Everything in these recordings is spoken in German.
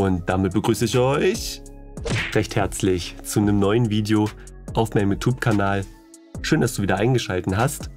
Und damit begrüße ich euch recht herzlich zu einem neuen Video auf meinem YouTube-Kanal. Schön, dass du wieder eingeschaltet hast.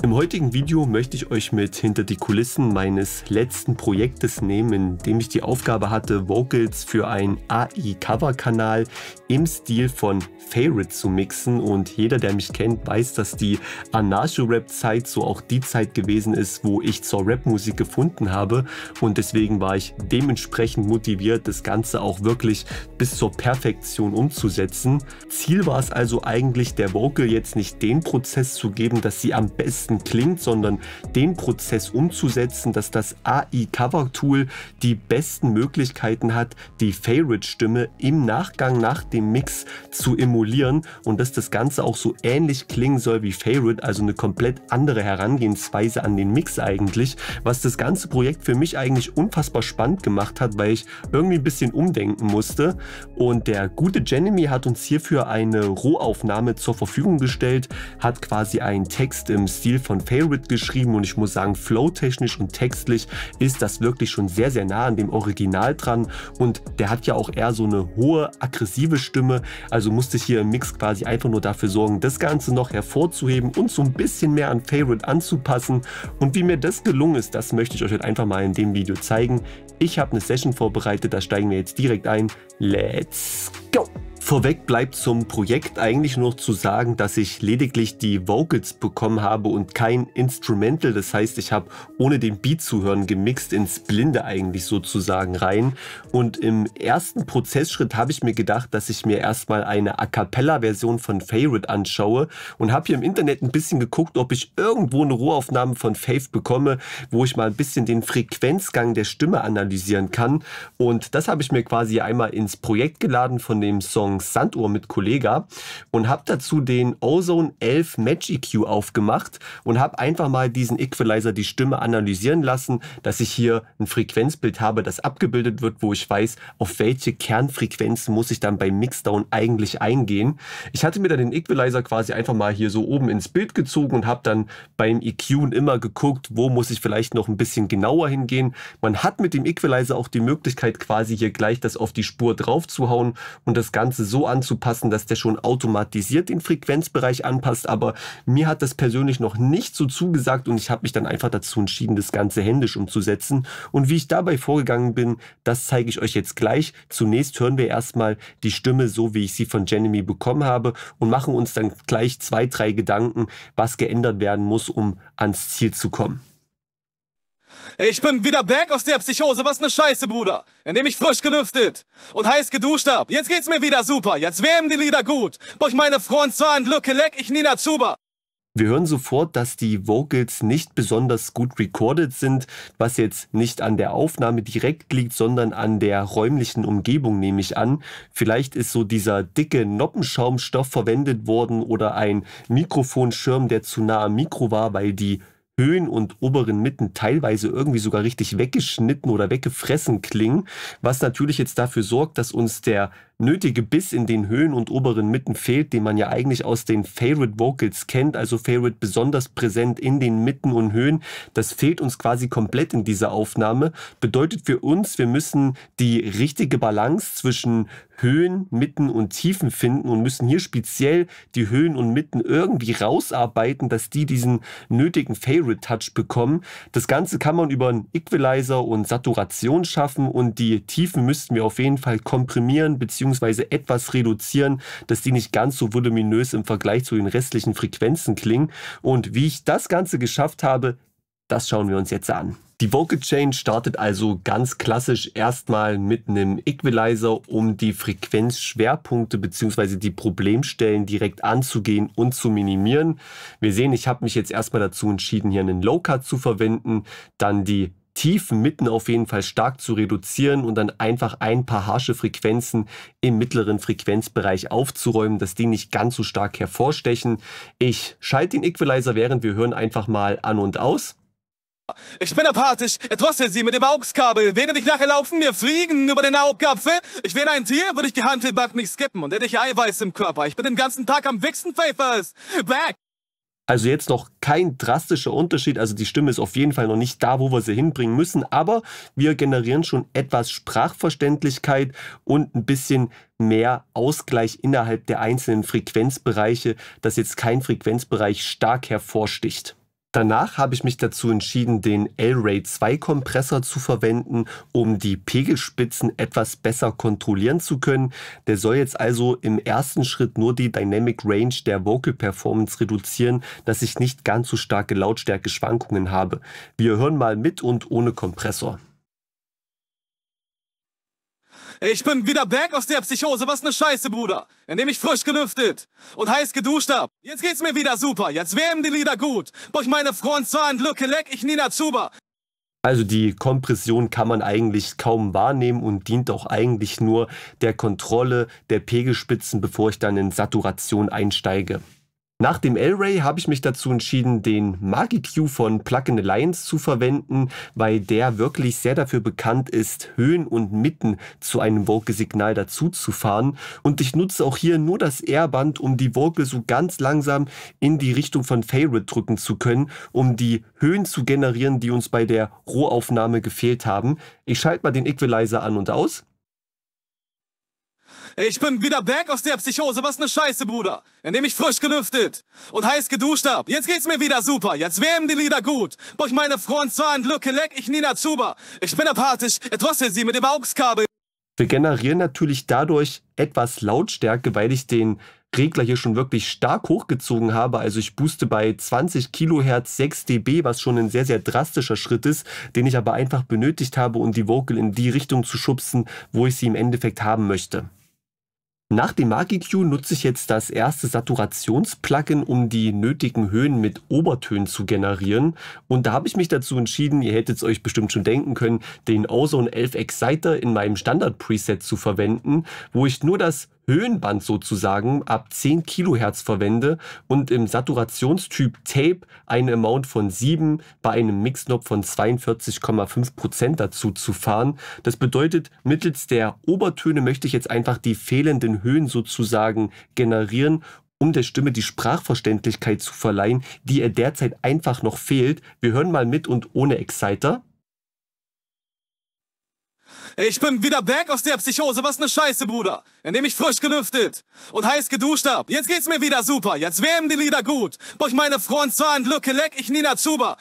Im heutigen Video möchte ich euch mit hinter die Kulissen meines letzten Projektes nehmen, in dem ich die Aufgabe hatte, Vocals für einen AI-Cover-Kanal im Stil von Favorite zu mixen und jeder, der mich kennt, weiß, dass die Anarcho-Rap-Zeit so auch die Zeit gewesen ist, wo ich zur Rap-Musik gefunden habe und deswegen war ich dementsprechend motiviert, das Ganze auch wirklich bis zur Perfektion umzusetzen. Ziel war es also eigentlich, der Vocal jetzt nicht den Prozess zu geben, dass sie am besten abgeschlossen klingt, sondern den Prozess umzusetzen, dass das AI-Cover-Tool die besten Möglichkeiten hat, die Favorite-Stimme im Nachgang nach dem Mix zu emulieren und dass das Ganze auch so ähnlich klingen soll wie Favorite, also eine komplett andere Herangehensweise an den Mix eigentlich, was das ganze Projekt für mich eigentlich unfassbar spannend gemacht hat, weil ich irgendwie ein bisschen umdenken musste und der gute Jeremy hat uns hierfür eine Rohaufnahme zur Verfügung gestellt, hat quasi einen Text im Stil Stil von Favorite geschrieben und ich muss sagen, flowtechnisch und textlich ist das wirklich schon sehr, sehr nah an dem Original dran und der hat ja auch eher so eine hohe, aggressive Stimme, also musste ich hier im Mix quasi einfach nur dafür sorgen, das Ganze noch hervorzuheben und so ein bisschen mehr an Favorite anzupassen und wie mir das gelungen ist, das möchte ich euch heute einfach mal in dem Video zeigen. Ich habe eine Session vorbereitet, da steigen wir jetzt direkt ein. Let's go! Vorweg bleibt zum Projekt eigentlich nur zu sagen, dass ich lediglich die Vocals bekommen habe und kein Instrumental. Das heißt, ich habe ohne den Beat zu hören gemixt ins Blinde eigentlich sozusagen rein. Und im ersten Prozessschritt habe ich mir gedacht, dass ich mir erstmal eine A Cappella-Version von Favorite anschaue und habe hier im Internet ein bisschen geguckt, ob ich irgendwo eine Rohaufnahme von Faith bekomme, wo ich mal ein bisschen den Frequenzgang der Stimme analysieren kann. Und das habe ich mir quasi einmal ins Projekt geladen von dem Song morgens Sanduhr mit Kollega und habe dazu den Ozone 11 Match EQ aufgemacht und habe einfach mal diesen Equalizer die Stimme analysieren lassen, dass ich hier ein Frequenzbild habe, das abgebildet wird, wo ich weiß, auf welche Kernfrequenzen muss ich dann beim Mixdown eigentlich eingehen. Ich hatte mir dann den Equalizer quasi einfach mal hier so oben ins Bild gezogen und habe dann beim EQ immer geguckt, wo muss ich vielleicht noch ein bisschen genauer hingehen. Man hat mit dem Equalizer auch die Möglichkeit, quasi hier gleich das auf die Spur drauf zu hauen und das Ganze Ganze so anzupassen, dass der schon automatisiert den Frequenzbereich anpasst. Aber mir hat das persönlich noch nicht so zugesagt und ich habe mich dann einfach dazu entschieden, das Ganze händisch umzusetzen. Und wie ich dabei vorgegangen bin, das zeige ich euch jetzt gleich. Zunächst hören wir erstmal die Stimme so, wie ich sie von Jeremy bekommen habe und machen uns dann gleich zwei, drei Gedanken, was geändert werden muss, um ans Ziel zu kommen. Ich bin wieder back aus der Psychose, was ne Scheiße, Bruder. Indem ich frisch gelüftet und heiß geduscht hab. Jetzt geht's mir wieder super, jetzt wärmen die Lieder gut. Durch meine Front ein Lücke leck ich Nina Zuba. Wir hören sofort, dass die Vocals nicht besonders gut recorded sind, was jetzt nicht an der Aufnahme direkt liegt, sondern an der räumlichen Umgebung nehme ich an. Vielleicht ist so dieser dicke Noppenschaumstoff verwendet worden oder ein Mikrofonschirm, der zu nah am Mikro war, weil die Höhen und oberen Mitten teilweise irgendwie sogar richtig weggeschnitten oder weggefressen klingen, was natürlich jetzt dafür sorgt, dass uns der nötige Biss in den Höhen und oberen Mitten fehlt, den man ja eigentlich aus den Favorite Vocals kennt, also Favorite besonders präsent in den Mitten und Höhen. Das fehlt uns quasi komplett in dieser Aufnahme. Bedeutet für uns, wir müssen die richtige Balance zwischen Höhen, Mitten und Tiefen finden und müssen hier speziell die Höhen und Mitten irgendwie rausarbeiten, dass die diesen nötigen Favorite Touch bekommen. Das Ganze kann man über einen Equalizer und Saturation schaffen und die Tiefen müssten wir auf jeden Fall komprimieren bzw beziehungsweise etwas reduzieren, dass die nicht ganz so voluminös im Vergleich zu den restlichen Frequenzen klingen. Und wie ich das Ganze geschafft habe, das schauen wir uns jetzt an. Die Vocal Chain startet also ganz klassisch erstmal mit einem Equalizer, um die Frequenzschwerpunkte bzw. die Problemstellen direkt anzugehen und zu minimieren. Wir sehen, ich habe mich jetzt erstmal dazu entschieden, hier einen Low Cut zu verwenden, dann die tiefen Mitten auf jeden Fall stark zu reduzieren und dann einfach ein paar harsche Frequenzen im mittleren Frequenzbereich aufzuräumen, dass die nicht ganz so stark hervorstechen. Ich schalte den Equalizer, während wir hören, einfach mal an und aus. Ich bin apathisch, erdrosse sie mit dem Augskabel. kabel Während ich nachher laufen, mir fliegen über den Augapfel. Ich wäre ein Tier, würde ich die Handelbank nicht skippen und hätte ich Eiweiß im Körper. Ich bin den ganzen Tag am Wichsen, Pfeifers. Back! Also jetzt noch kein drastischer Unterschied. Also die Stimme ist auf jeden Fall noch nicht da, wo wir sie hinbringen müssen. Aber wir generieren schon etwas Sprachverständlichkeit und ein bisschen mehr Ausgleich innerhalb der einzelnen Frequenzbereiche, dass jetzt kein Frequenzbereich stark hervorsticht. Danach habe ich mich dazu entschieden, den L-Ray 2 Kompressor zu verwenden, um die Pegelspitzen etwas besser kontrollieren zu können. Der soll jetzt also im ersten Schritt nur die Dynamic Range der Vocal Performance reduzieren, dass ich nicht ganz so starke Lautstärke-Schwankungen habe. Wir hören mal mit und ohne Kompressor. Ich bin wieder back aus der Psychose. Was ne Scheiße, Bruder. Indem ich frisch gelüftet und heiß geduscht hab. Jetzt geht's mir wieder super. Jetzt wärmen die Lieder gut. Durch meine Front zahlen Glücke leck ich Nina Zuba. Also die Kompression kann man eigentlich kaum wahrnehmen und dient auch eigentlich nur der Kontrolle der Pegelspitzen, bevor ich dann in Saturation einsteige. Nach dem L-Ray habe ich mich dazu entschieden, den Magic q von Plugin Alliance zu verwenden, weil der wirklich sehr dafür bekannt ist, Höhen und Mitten zu einem Vocal-Signal dazu Und ich nutze auch hier nur das R-Band, um die Vocal so ganz langsam in die Richtung von Favorite drücken zu können, um die Höhen zu generieren, die uns bei der Rohaufnahme gefehlt haben. Ich schalte mal den Equalizer an und aus. Ich bin wieder back aus der Psychose. Was ne Scheiße, Bruder. Indem ich frisch gelüftet und heiß geduscht hab. Jetzt geht's mir wieder super. Jetzt wärmen die Lieder gut. Durch meine Front zwar ein Lücke leck ich Nina Zuber. Ich bin apathisch, erdrossel sie mit dem Augskabel. Wir generieren natürlich dadurch etwas Lautstärke, weil ich den Regler hier schon wirklich stark hochgezogen habe. Also ich booste bei 20 Kilohertz 6 dB, was schon ein sehr, sehr drastischer Schritt ist, den ich aber einfach benötigt habe, um die Vocal in die Richtung zu schubsen, wo ich sie im Endeffekt haben möchte. Nach dem Magi-Q nutze ich jetzt das erste Saturationsplugin, um die nötigen Höhen mit Obertönen zu generieren. Und da habe ich mich dazu entschieden, ihr hättet es euch bestimmt schon denken können, den Ozone 11 Exciter in meinem Standard-Preset zu verwenden, wo ich nur das Höhenband sozusagen ab 10 Kilohertz verwende und im Saturationstyp Tape eine Amount von 7 bei einem Mixknopf von 42,5% Prozent dazu zu fahren. Das bedeutet, mittels der Obertöne möchte ich jetzt einfach die fehlenden Höhen sozusagen generieren um der Stimme die Sprachverständlichkeit zu verleihen, die ihr derzeit einfach noch fehlt. Wir hören mal mit und ohne Exciter. Ich bin wieder back aus der Psychose. Was ne Scheiße, Bruder. Indem ich frisch gelüftet und heiß geduscht hab. Jetzt geht's mir wieder super. Jetzt wärmen die Lieder gut. Durch meine Freund zwar ein Lücke leck ich Nina Zuba.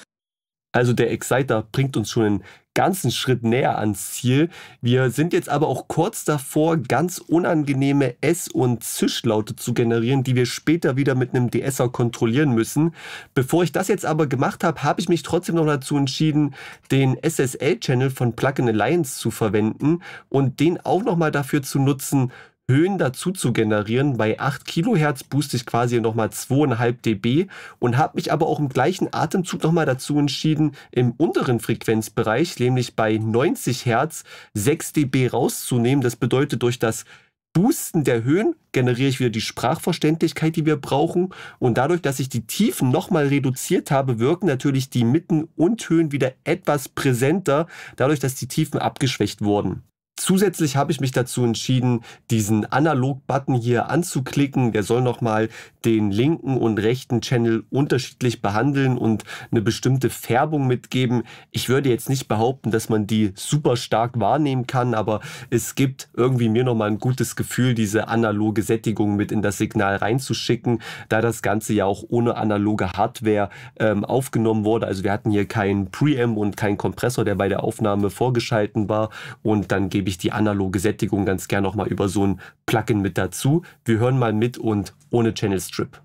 Also der Exciter bringt uns schon in ganzen Schritt näher ans Ziel. Wir sind jetzt aber auch kurz davor, ganz unangenehme S- und Zischlaute zu generieren, die wir später wieder mit einem DSer kontrollieren müssen. Bevor ich das jetzt aber gemacht habe, habe ich mich trotzdem noch dazu entschieden, den SSL-Channel von Plugin Alliance zu verwenden und den auch nochmal dafür zu nutzen, Höhen dazu zu generieren. Bei 8 Kilohertz booste ich quasi nochmal 2,5 dB und habe mich aber auch im gleichen Atemzug nochmal dazu entschieden, im unteren Frequenzbereich, nämlich bei 90 Hertz, 6 dB rauszunehmen. Das bedeutet, durch das Boosten der Höhen generiere ich wieder die Sprachverständlichkeit, die wir brauchen. Und dadurch, dass ich die Tiefen nochmal reduziert habe, wirken natürlich die Mitten und Höhen wieder etwas präsenter, dadurch, dass die Tiefen abgeschwächt wurden. Zusätzlich habe ich mich dazu entschieden, diesen Analog-Button hier anzuklicken. Der soll nochmal den linken und rechten Channel unterschiedlich behandeln und eine bestimmte Färbung mitgeben. Ich würde jetzt nicht behaupten, dass man die super stark wahrnehmen kann, aber es gibt irgendwie mir nochmal ein gutes Gefühl, diese analoge Sättigung mit in das Signal reinzuschicken, da das Ganze ja auch ohne analoge Hardware ähm, aufgenommen wurde. Also wir hatten hier keinen Preamp und keinen Kompressor, der bei der Aufnahme vorgeschalten war und dann gebe gebe ich die analoge Sättigung ganz gern nochmal über so ein Plugin mit dazu. Wir hören mal mit und ohne Channel Strip.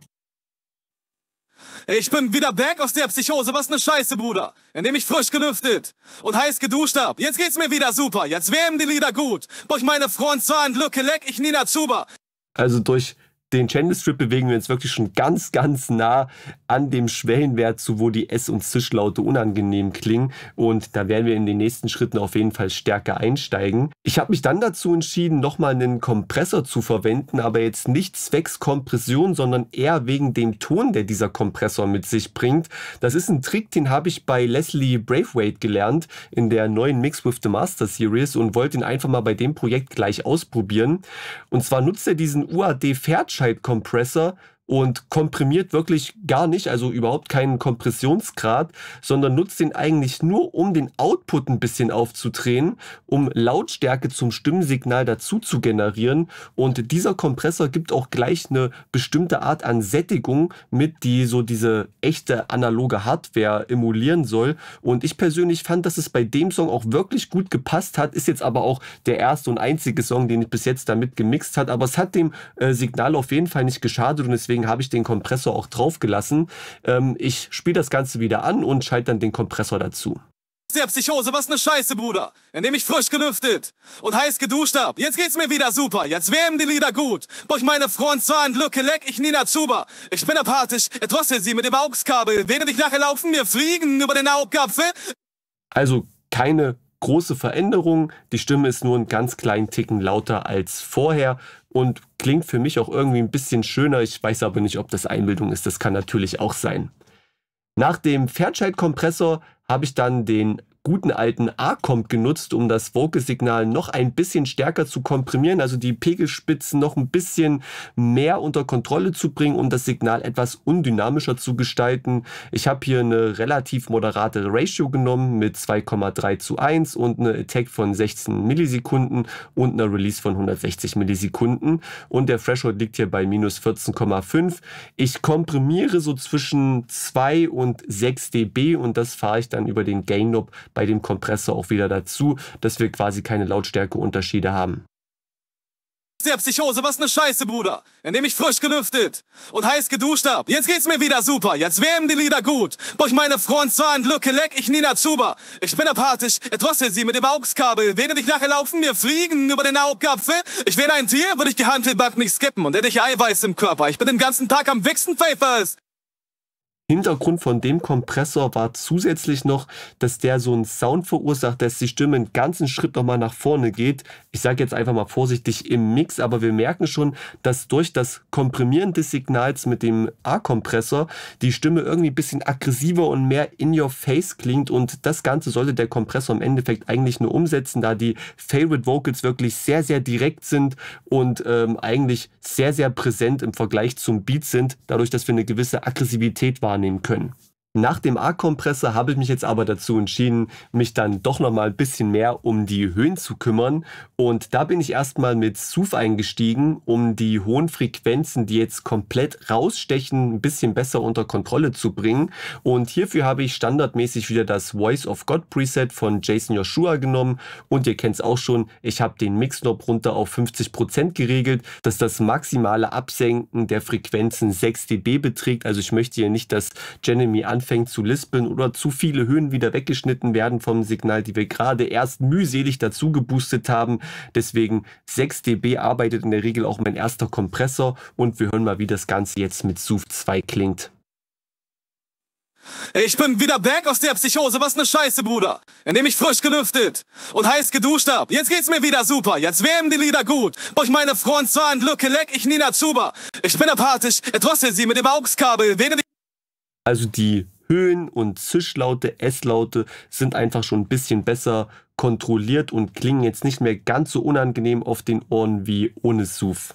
Ich bin wieder back aus der Psychose, was ne Scheiße, Bruder. Indem ich frisch gelüftet und heiß geduscht hab. Jetzt geht's mir wieder super, jetzt wärmen die Lieder gut. Durch meine Freund zwar ein Glück leck ich Nina Zuber. Also durch den Chandel-Strip bewegen wir uns wirklich schon ganz, ganz nah an dem Schwellenwert, zu wo die S- und Zischlaute unangenehm klingen. Und da werden wir in den nächsten Schritten auf jeden Fall stärker einsteigen. Ich habe mich dann dazu entschieden, nochmal einen Kompressor zu verwenden, aber jetzt nicht zwecks Kompression, sondern eher wegen dem Ton, der dieser Kompressor mit sich bringt. Das ist ein Trick, den habe ich bei Leslie Braithwaite gelernt in der neuen Mix with the Master Series und wollte ihn einfach mal bei dem Projekt gleich ausprobieren. Und zwar nutzt er diesen UAD-Fairchild Menschheit Kompressor und komprimiert wirklich gar nicht, also überhaupt keinen Kompressionsgrad, sondern nutzt den eigentlich nur, um den Output ein bisschen aufzudrehen, um Lautstärke zum Stimmsignal dazu zu generieren. Und dieser Kompressor gibt auch gleich eine bestimmte Art an Sättigung mit, die so diese echte analoge Hardware emulieren soll. Und ich persönlich fand, dass es bei dem Song auch wirklich gut gepasst hat, ist jetzt aber auch der erste und einzige Song, den ich bis jetzt damit gemixt hat. Aber es hat dem äh, Signal auf jeden Fall nicht geschadet und es deswegen habe ich den Kompressor auch draufgelassen. Ähm, ich spiele das Ganze wieder an und schalte dann den Kompressor dazu. Der Psychose, was ne Scheiße, Bruder. Indem ich frisch gelüftet und heiß geduscht hab. Jetzt geht's mir wieder super. Jetzt werden die Lieder gut. Durch meine Front zwar ein Glück leck ich Nina Zuba. Ich bin apathisch, erdrossel sie mit dem Augskabel. Während ich nachher laufen, mir fliegen über den Augapfel. Also keine große Veränderung. Die Stimme ist nur einen ganz kleinen Ticken lauter als vorher und klingt für mich auch irgendwie ein bisschen schöner. Ich weiß aber nicht, ob das Einbildung ist. Das kann natürlich auch sein. Nach dem Fairchild-Kompressor habe ich dann den guten alten A-Comp genutzt, um das Vocal-Signal noch ein bisschen stärker zu komprimieren, also die Pegelspitzen noch ein bisschen mehr unter Kontrolle zu bringen, um das Signal etwas undynamischer zu gestalten. Ich habe hier eine relativ moderate Ratio genommen mit 2,3 zu 1 und eine Attack von 16 Millisekunden und eine Release von 160 Millisekunden und der Threshold liegt hier bei minus 14,5. Ich komprimiere so zwischen 2 und 6 dB und das fahre ich dann über den Gain Knob bei dem Kompressor auch wieder dazu, dass wir quasi keine Lautstärkeunterschiede haben. Der Psychose, was ne Scheiße, Bruder. Indem ich frisch gelüftet und heiß geduscht hab. Jetzt geht's mir wieder super. Jetzt werden die Lieder gut. Durch meine Front zwar ein Glück leck ich Nina Zuba. Ich bin apathisch, erdrossel sie mit dem Augskabel. Während ich nachher laufen, mir fliegen über den Augapfel. Ich wäre ein Tier, würde ich die Handelbank nicht skippen und hätte ich Eiweiß im Körper. Ich bin den ganzen Tag am Wichsen, Fafers. Hintergrund von dem Kompressor war zusätzlich noch, dass der so einen Sound verursacht, dass die Stimme einen ganzen Schritt nochmal nach vorne geht. Ich sage jetzt einfach mal vorsichtig im Mix, aber wir merken schon, dass durch das Komprimieren des Signals mit dem A-Kompressor die Stimme irgendwie ein bisschen aggressiver und mehr in your face klingt und das Ganze sollte der Kompressor im Endeffekt eigentlich nur umsetzen, da die Favorite Vocals wirklich sehr, sehr direkt sind und ähm, eigentlich sehr, sehr präsent im Vergleich zum Beat sind, dadurch, dass wir eine gewisse Aggressivität wahrnehmen wahrnehmen können. Nach dem A-Kompressor habe ich mich jetzt aber dazu entschieden, mich dann doch nochmal ein bisschen mehr um die Höhen zu kümmern. Und da bin ich erstmal mit SUV eingestiegen, um die hohen Frequenzen, die jetzt komplett rausstechen, ein bisschen besser unter Kontrolle zu bringen. Und hierfür habe ich standardmäßig wieder das Voice of God Preset von Jason Joshua genommen. Und ihr kennt es auch schon, ich habe den Mixknopf runter auf 50% geregelt, dass das maximale Absenken der Frequenzen 6 dB beträgt. Also ich möchte hier nicht, dass Jeremy anfängt zu lispeln oder zu viele Höhen wieder weggeschnitten werden vom Signal, die wir gerade erst mühselig dazu geboostet haben. Deswegen 6 dB arbeitet in der Regel auch mein erster Kompressor und wir hören mal, wie das Ganze jetzt mit SUV 2 klingt. Ich bin wieder back aus der Psychose, was ne Scheiße, Bruder. Indem ich frisch gelüftet und heiß geduscht hab. Jetzt geht's mir wieder super, jetzt wärmen die Lieder gut. Brauch meine Front zwar ein Lücke, leck ich Nina Zuba. Ich bin apathisch, erdrosselt sie mit dem Augskabel, kabel während Also die Höhen- und Zischlaute, S-Laute sind einfach schon ein bisschen besser kontrolliert und klingen jetzt nicht mehr ganz so unangenehm auf den Ohren wie ohne Suf.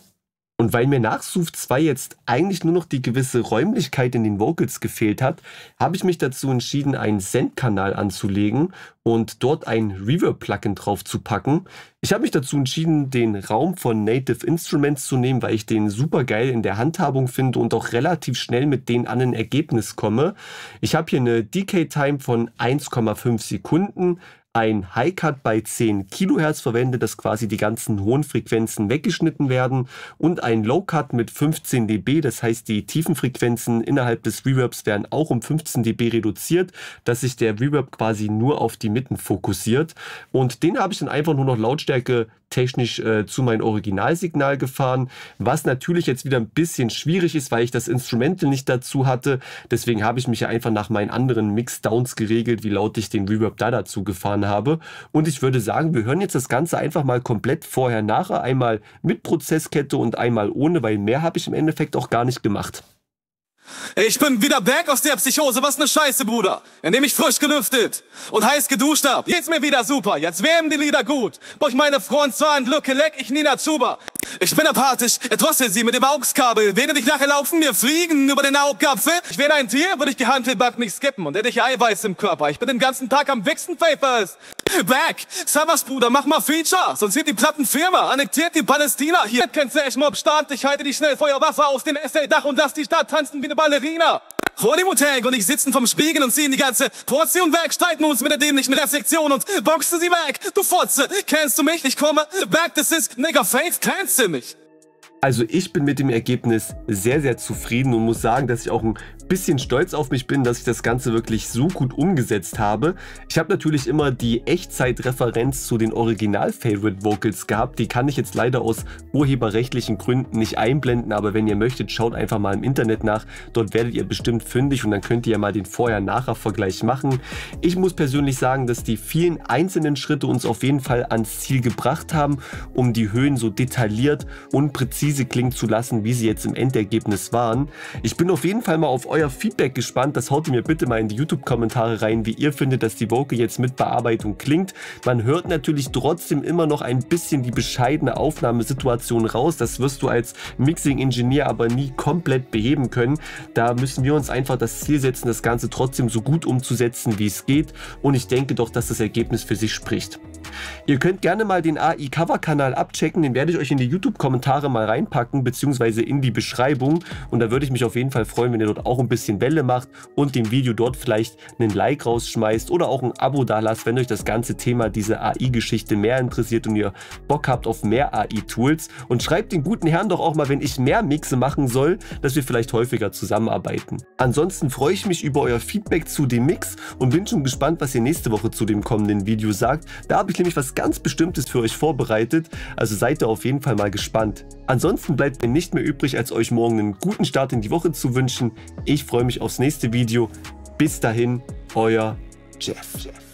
Und weil mir nach Suf 2 jetzt eigentlich nur noch die gewisse Räumlichkeit in den Vocals gefehlt hat, habe ich mich dazu entschieden, einen Send-Kanal anzulegen und dort ein Reverb-Plugin drauf zu packen. Ich habe mich dazu entschieden, den Raum von Native Instruments zu nehmen, weil ich den super geil in der Handhabung finde und auch relativ schnell mit denen an ein Ergebnis komme. Ich habe hier eine Decay-Time von 1,5 Sekunden, ein High-Cut bei 10 Kilohertz verwendet, dass quasi die ganzen hohen Frequenzen weggeschnitten werden und ein Low-Cut mit 15 dB, das heißt die tiefen Frequenzen innerhalb des Reverbs werden auch um 15 dB reduziert, dass sich der Reverb quasi nur auf die Mitten fokussiert und den habe ich dann einfach nur noch Lautstärke technisch äh, zu meinem Originalsignal gefahren, was natürlich jetzt wieder ein bisschen schwierig ist, weil ich das Instrumental nicht dazu hatte. Deswegen habe ich mich ja einfach nach meinen anderen Mixdowns geregelt, wie laut ich den Reverb da dazu gefahren habe. Und ich würde sagen, wir hören jetzt das Ganze einfach mal komplett vorher, nachher. Einmal mit Prozesskette und einmal ohne, weil mehr habe ich im Endeffekt auch gar nicht gemacht. Ich bin wieder back aus der Psychose, was ne Scheiße, Bruder. Indem ich frisch gelüftet und heiß geduscht hab. Jetzt mir wieder super, jetzt werden die Lieder gut. Brauch meine Front zwar ein Lücke, leck ich Nina Zuba. Ich bin apathisch, erdrossel sie mit dem Augskabel. Wähne dich nachher laufen, mir fliegen über den Augapfel. Ich wäre ein Tier, würde ich gehandelt, back nicht skippen und hätte ich Eiweiß im Körper. Ich bin den ganzen Tag am Wichsen, Papers. Back! Savas, Bruder, mach mal Feature, sonst wird die Plattenfirma annektiert die Palästina. Hier kennt's der Mob stand, ich halte die Schnellfeuerwaffe aus dem Essay-Dach und lass die Stadt tanzen wie eine Ballerina. Vor dem Hotel und ich sitzen vom Spiegel und ziehen die ganze Portion weg, streiten uns mit der dämlichen Reflexion und boxen sie weg. Du Fotze, kennst du mich? Ich komme back, das ist nigga Faith, kennst du mich? Also ich bin mit dem Ergebnis sehr, sehr zufrieden und muss sagen, dass ich auch ein bisschen stolz auf mich bin, dass ich das Ganze wirklich so gut umgesetzt habe. Ich habe natürlich immer die Echtzeitreferenz zu den Original-Favorite-Vocals gehabt. Die kann ich jetzt leider aus urheberrechtlichen Gründen nicht einblenden, aber wenn ihr möchtet, schaut einfach mal im Internet nach. Dort werdet ihr bestimmt fündig und dann könnt ihr ja mal den Vorher-Nachher-Vergleich machen. Ich muss persönlich sagen, dass die vielen einzelnen Schritte uns auf jeden Fall ans Ziel gebracht haben, um die Höhen so detailliert und präzise präzise klingen zu lassen, wie sie jetzt im Endergebnis waren. Ich bin auf jeden Fall mal auf euer Feedback gespannt. Das haut ihr mir bitte mal in die YouTube-Kommentare rein, wie ihr findet, dass die Vocal jetzt mit Bearbeitung klingt. Man hört natürlich trotzdem immer noch ein bisschen die bescheidene Aufnahmesituation raus. Das wirst du als mixing engineer aber nie komplett beheben können. Da müssen wir uns einfach das Ziel setzen, das Ganze trotzdem so gut umzusetzen, wie es geht. Und ich denke doch, dass das Ergebnis für sich spricht. Ihr könnt gerne mal den AI Cover Kanal abchecken, den werde ich euch in die YouTube Kommentare mal reinpacken, beziehungsweise in die Beschreibung und da würde ich mich auf jeden Fall freuen, wenn ihr dort auch ein bisschen Welle macht und dem Video dort vielleicht einen Like rausschmeißt oder auch ein Abo da lasst, wenn euch das ganze Thema diese AI-Geschichte mehr interessiert und ihr Bock habt auf mehr AI-Tools und schreibt den guten Herrn doch auch mal, wenn ich mehr Mixe machen soll, dass wir vielleicht häufiger zusammenarbeiten. Ansonsten freue ich mich über euer Feedback zu dem Mix und bin schon gespannt, was ihr nächste Woche zu dem kommenden Video sagt. Da habe ich nämlich nämlich was ganz Bestimmtes für euch vorbereitet, also seid ihr auf jeden Fall mal gespannt. Ansonsten bleibt mir nicht mehr übrig, als euch morgen einen guten Start in die Woche zu wünschen. Ich freue mich aufs nächste Video. Bis dahin, euer Jeff. Jeff.